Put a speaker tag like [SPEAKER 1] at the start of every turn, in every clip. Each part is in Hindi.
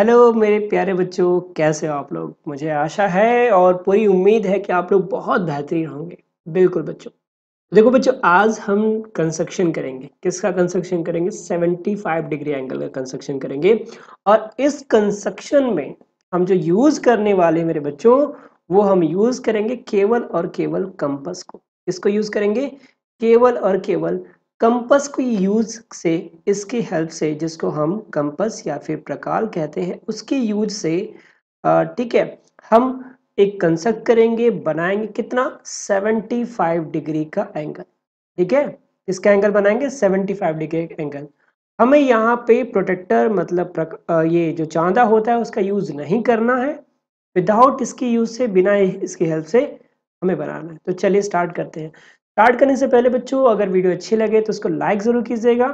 [SPEAKER 1] हेलो मेरे प्यारे बच्चों कैसे हो आप लोग मुझे आशा है और पूरी उम्मीद है कि आप लोग बहुत बेहतरीन होंगे बिल्कुल बच्चों देखो बच्चों आज हम कंस्ट्रक्शन करेंगे किसका कंस्ट्रक्शन करेंगे 75 डिग्री एंगल का कंस्ट्रक्शन करेंगे और इस कंस्ट्रक्शन में हम जो यूज करने वाले मेरे बच्चों वो हम यूज करेंगे केवल और केवल कंपस को इसको यूज करेंगे केवल और केवल कंपस को यूज से इसके हेल्प से जिसको हम कंपस या फिर प्रकाल कहते हैं उसके यूज से ठीक है हम एक कंस्ट्रक्ट करेंगे बनाएंगे कितना 75 डिग्री का एंगल ठीक है इसका एंगल बनाएंगे 75 डिग्री एंगल हमें यहाँ पे प्रोटेक्टर मतलब प्रक, ये जो चांदा होता है उसका यूज नहीं करना है विदाउट इसकी यूज से बिना इसकी हेल्प से हमें बनाना है तो चलिए स्टार्ट करते हैं स्टार्ट करने से पहले बच्चों अगर वीडियो अच्छी लगे तो उसको लाइक ज़रूर कीजिएगा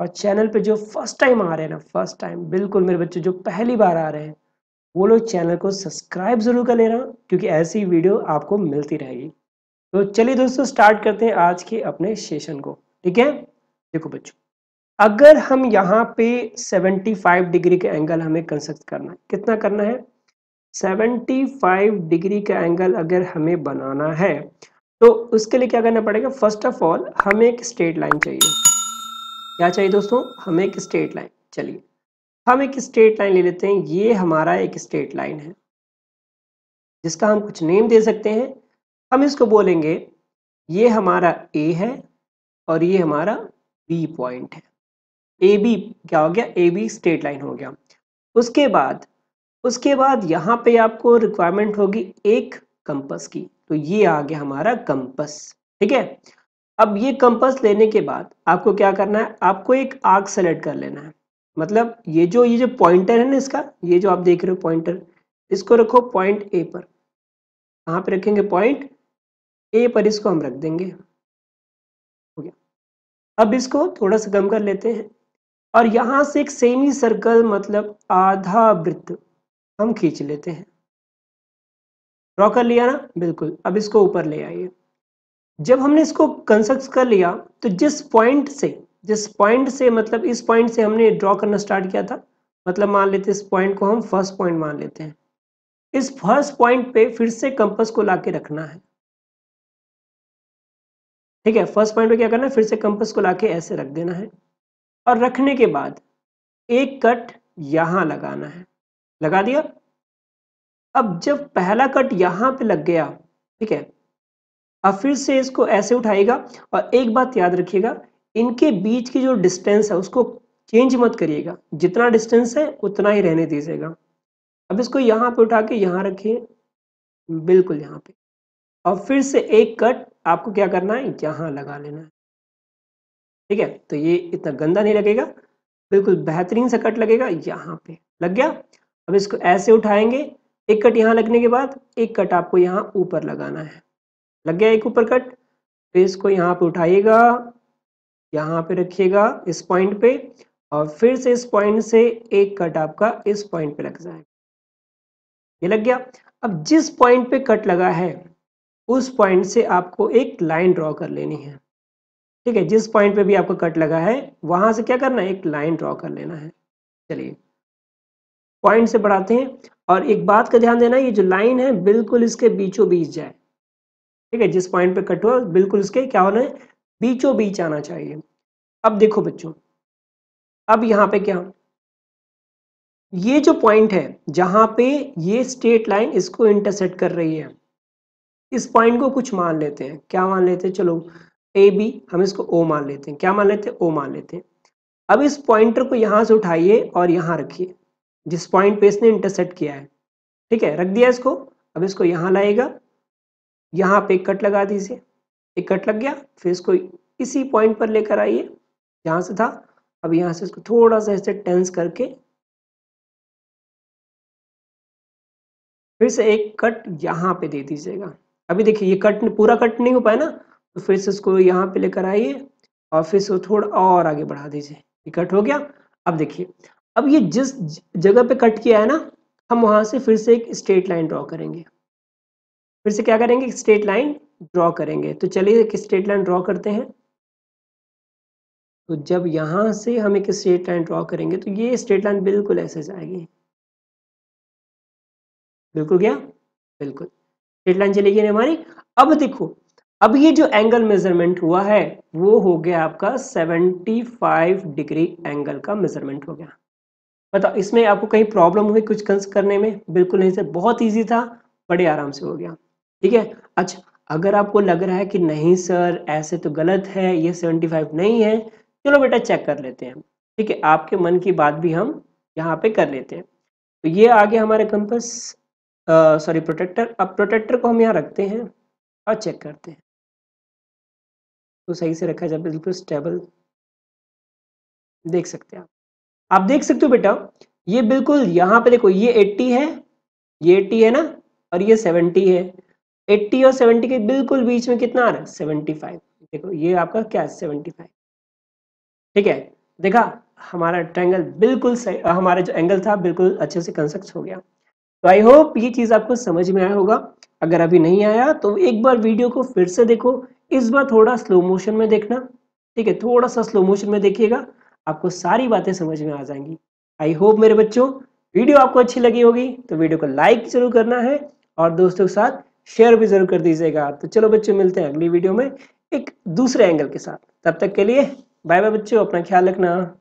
[SPEAKER 1] और चैनल पे जो फर्स्ट टाइम आ रहे हैं ना फर्स्ट टाइम बिल्कुल मेरे बच्चों जो पहली बार आ रहे हैं वो लोग चैनल को सब्सक्राइब ज़रूर कर लेना क्योंकि ऐसी वीडियो आपको मिलती रहेगी तो चलिए दोस्तों स्टार्ट करते हैं आज के अपने सेशन को ठीक है देखो बच्चों अगर हम यहाँ पे 75 डिग्री का एंगल हमें कंस्ट्रक्ट करना है कितना करना है 75 डिग्री का एंगल अगर हमें बनाना है तो उसके लिए क्या करना पड़ेगा फर्स्ट ऑफ ऑल हमें एक स्ट्रेट लाइन चाहिए क्या चाहिए दोस्तों हमें एक स्ट्रेट लाइन चलिए हम एक स्ट्रेट लाइन ले लेते हैं ये हमारा एक स्ट्रेट लाइन है जिसका हम कुछ नेम दे सकते हैं हम इसको बोलेंगे ये हमारा ए है और ये हमारा बी पॉइंट है ए बी क्या हो गया ए बी स्ट्रेट लाइन हो गया उसके बाद उसके बाद यहाँ पे आपको रिक्वायरमेंट होगी एक कंपस की तो ये आ गया हमारा कंपस ठीक है अब ये कंपस लेने के बाद आपको क्या करना है आपको एक आग सेलेक्ट कर लेना है मतलब ये जो ये जो पॉइंटर है ना इसका ये जो आप देख रहे हो पॉइंटर इसको रखो पॉइंट ए पर कहाँ पे रखेंगे पॉइंट ए पर इसको हम रख देंगे हो गया अब इसको थोड़ा सा कम कर लेते हैं और यहाँ से एक सेमी सर्कल मतलब आधा वृत्त हम खींच लेते हैं ड्रॉ कर लिया ना बिल्कुल अब इसको ऊपर ले आइए जब हमने इसको कंस्ट्रक्ट कर लिया तो जिस पॉइंट से जिस पॉइंट से मतलब इस पॉइंट से हमने ड्रॉ करना स्टार्ट किया था मतलब मान लेते इस पॉइंट को हम फर्स्ट पॉइंट मान लेते हैं इस फर्स्ट पॉइंट पे फिर से कंपस को लाके रखना है ठीक है फर्स्ट पॉइंट पे क्या करना है फिर से कंपस को लाके ऐसे रख देना है और रखने के बाद एक कट यहां लगाना है लगा दिया अब जब पहला कट यहां पे लग गया ठीक है अब फिर से इसको ऐसे उठाएगा और एक बात याद रखिएगा इनके बीच की जो डिस्टेंस है उसको चेंज मत करिएगा जितना डिस्टेंस है उतना ही रहने दीजिएगा अब इसको यहां पे उठा के यहां रखिए बिल्कुल यहां पे और फिर से एक कट आपको क्या करना है यहां लगा लेना है ठीक है तो ये इतना गंदा नहीं लगेगा बिल्कुल बेहतरीन सा कट लगेगा यहां पे लग गया अब इसको ऐसे उठाएंगे एक कट यहां लगने के बाद एक कट आपको यहां ऊपर लगाना है लग गया एक ऊपर कट फिर तो इसको यहां पे उठाइएगा यहां पे रखिएगा इस पॉइंट पे और फिर से इस पॉइंट से एक कट आपका इस पॉइंट पे लग जाएगा ये लग गया अब जिस पॉइंट पे कट लगा है उस पॉइंट से आपको एक लाइन ड्रॉ कर लेनी है ठीक है जिस पॉइंट पे भी आपको कट लगा है वहां से क्या करना है एक लाइन ड्रॉ कर लेना है चलिए पॉइंट से बढ़ाते हैं और एक बात का ध्यान देना ये जो लाइन है बिल्कुल इसके बीचों बीच जाए ठीक है जिस पॉइंट पे कट हुआ बिल्कुल इसके क्या होना है बीचों बीच आना चाहिए अब देखो बच्चों अब यहाँ पे क्या ये जो पॉइंट है जहां पे ये स्टेट लाइन इसको इंटरसेट कर रही है इस पॉइंट को कुछ मान लेते हैं क्या मान लेते हैं चलो ए बी हम इसको ओ मान लेते हैं क्या मान लेते हैं ओ मान लेते हैं अब इस पॉइंटर को यहां से उठाइए और यहां रखिए जिस पॉइंट पे इसने इंटरसेट किया है ठीक है रख दिया इसको अब इसको यहाँ लाएगा यहाँ पे कट लगा दीजिए एक कट लग गया फिर इसको इसी पॉइंट पर लेकर आइए जहाँ से था अब यहाँ से इसको थोड़ा सा ऐसे टेंस करके फिर से एक कट यहाँ पे दे दीजिएगा अभी देखिए ये कट पूरा कट नहीं हो पाया ना तो फिर से इसको यहाँ पे लेकर आइए और फिर से थोड़ा और आगे बढ़ा दीजिए ये कट हो गया अब देखिए अब ये जिस जगह पे कट किया है ना हम वहां से फिर से एक स्ट्रेट लाइन ड्रॉ करेंगे फिर से क्या करेंगे एक स्ट्रेट लाइन ड्रॉ करेंगे तो चलिए एक स्ट्रेट लाइन ड्रॉ करते हैं तो जब यहां से हम एक स्ट्रेट लाइन ड्रॉ करेंगे तो ये स्ट्रेट लाइन बिल्कुल ऐसे जाएगी बिल्कुल क्या बिल्कुल स्ट्रेट लाइन चली गई हमारी अब देखो अब ये जो एंगल मेजरमेंट हुआ है वो हो गया आपका 75 डिग्री एंगल का मेजरमेंट हो गया बताओ इसमें आपको कहीं प्रॉब्लम हुई कुछ कंस करने में बिल्कुल नहीं सर बहुत ईजी था बड़े आराम से हो गया ठीक है अच्छा अगर आपको लग रहा है कि नहीं सर ऐसे तो गलत है ये सेवेंटी फाइव नहीं है चलो बेटा चेक कर लेते हैं ठीक है आपके मन की बात भी हम यहाँ पे कर लेते हैं तो ये आ गया हमारे कंपस सॉरी प्रोटेक्टर अब प्रोटेक्टर को हम यहाँ रखते हैं और चेक करते हैं तो सही से रखा जाए बिल्कुल स्टेबल देख सकते हैं आप आप देख सकते हो बेटा ये बिल्कुल यहाँ पे देखो ये 80 है ये 80 है ना और ये 70 है 80 और 70 के बिल्कुल बीच में कितना आ रहा है 75 देखो ये आपका क्या है 75 ठीक है देखा हमारा ट्रायंगल बिल्कुल हमारा जो एंगल था बिल्कुल अच्छे से कंस्ट्रक्ट हो गया तो आई होप ये चीज़ आपको समझ में आया होगा अगर अभी नहीं आया तो एक बार वीडियो को फिर से देखो इस बार थोड़ा स्लो मोशन में देखना ठीक है थोड़ा सा स्लो मोशन में देखिएगा आपको सारी बातें समझ में आ जाएंगी आई होप मेरे बच्चों वीडियो आपको अच्छी लगी होगी तो वीडियो को लाइक जरूर करना है और दोस्तों के साथ शेयर भी जरूर कर दीजिएगा तो चलो बच्चों मिलते हैं अगली वीडियो में एक दूसरे एंगल के साथ तब तक के लिए बाय बाय बच्चों अपना ख्याल रखना